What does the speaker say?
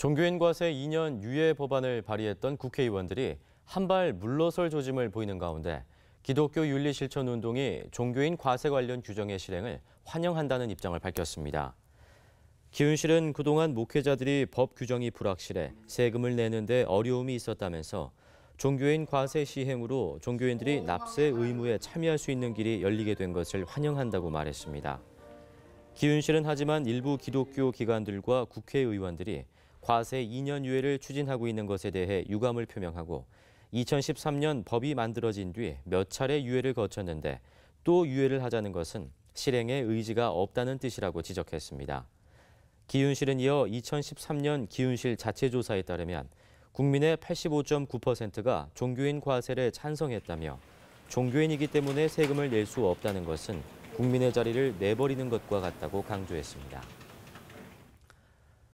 종교인과세 2년 유예 법안을 발의했던 국회의원들이 한발 물러설 조짐을 보이는 가운데 기독교 윤리실천운동이 종교인 과세 관련 규정의 실행을 환영한다는 입장을 밝혔습니다. 기훈실은 그동안 목회자들이 법 규정이 불확실해 세금을 내는데 어려움이 있었다면서 종교인 과세 시행으로 종교인들이 납세 의무에 참여할 수 있는 길이 열리게 된 것을 환영한다고 말했습니다. 기훈실은 하지만 일부 기독교 기관들과 국회의원들이 과세 2년 유예를 추진하고 있는 것에 대해 유감을 표명하고 2013년 법이 만들어진 뒤 몇 차례 유예를 거쳤는데 또 유예를 하자는 것은 실행에 의지가 없다는 뜻이라고 지적했습니다. 기윤실은 이어 2013년 기윤실 자체조사에 따르면 국민의 85.9%가 종교인 과세를 찬성했다며 종교인이기 때문에 세금을 낼 수 없다는 것은 국민의 자리를 내버리는 것과 같다고 강조했습니다.